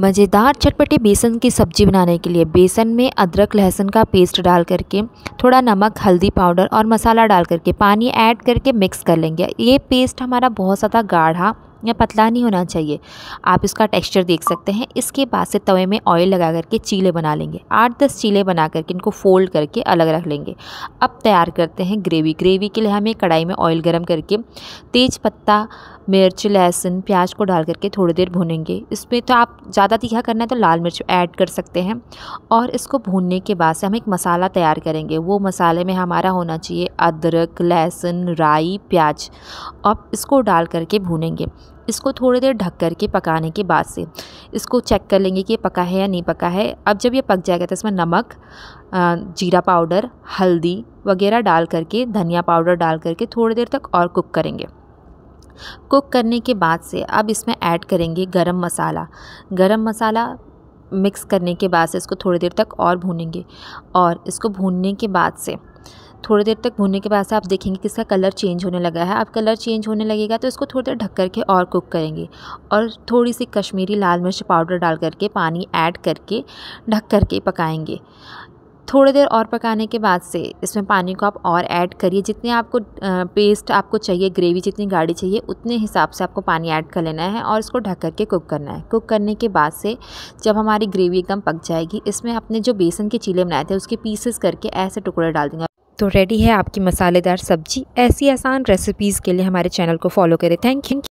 मज़ेदार चटपटी बेसन की सब्ज़ी बनाने के लिए बेसन में अदरक लहसुन का पेस्ट डाल करके थोड़ा नमक हल्दी पाउडर और मसाला डाल करके पानी ऐड करके मिक्स कर लेंगे ये पेस्ट हमारा बहुत ज़्यादा गाढ़ा या पतला नहीं होना चाहिए आप इसका टेक्सचर देख सकते हैं इसके बाद से तवे में ऑयल लगा करके चीले बना लेंगे आठ दस चीले बना करके इनको फोल्ड करके अलग रख लेंगे अब तैयार करते हैं ग्रेवी ग्रेवी के लिए हमें कढ़ाई में ऑयल गर्म करके तेज पत्ता मिर्च लहसुन प्याज को डाल करके थोड़ी देर भूनेंगे इसमें तो आप ज़्यादा तीखा करना है तो लाल मिर्च ऐड कर सकते हैं और इसको भूनने के बाद से हम एक मसाला तैयार करेंगे वो मसाले में हमारा होना चाहिए अदरक लहसुन राई प्याज अब इसको डाल करके भूनेंगे इसको थोड़ी देर ढक करके पकाने के बाद से इसको चेक कर लेंगे कि ये पका है या नहीं पका है अब जब ये पक जाएगा तो इसमें नमक जीरा पाउडर हल्दी वगैरह डाल करके धनिया पाउडर डाल करके थोड़ी देर तक और कुक करेंगे कुक करने के बाद से अब इसमें ऐड करेंगे गरम मसाला गरम मसाला मिक्स करने के बाद से इसको थोड़ी देर तक और भूनेंगे और इसको भूनने के बाद से थोड़ी देर तक भूनने के बाद से आप देखेंगे कि इसका कलर चेंज होने लगा है अब कलर चेंज होने लगेगा तो इसको थोड़ी देर ढक करके और कुक करेंगे और थोड़ी सी कश्मीरी लाल मिर्च पाउडर डाल करके पानी ऐड करके ढक करके पकाएंगे थोड़ी देर और पकाने के बाद से इसमें पानी को आप और ऐड करिए जितने आपको पेस्ट आपको चाहिए ग्रेवी जितनी गाढ़ी चाहिए उतने हिसाब से आपको पानी ऐड कर लेना है और इसको ढक करके कुक करना है कुक करने के बाद से जब हमारी ग्रेवी एकदम पक जाएगी इसमें अपने जो बेसन के चीले बनाए थे उसके पीसेस करके ऐसे टुकड़े डाल देंगे तो रेडी है आपकी मसालेदार सब्जी ऐसी आसान रेसिपीज़ के लिए हमारे चैनल को फॉलो करें थैंक यू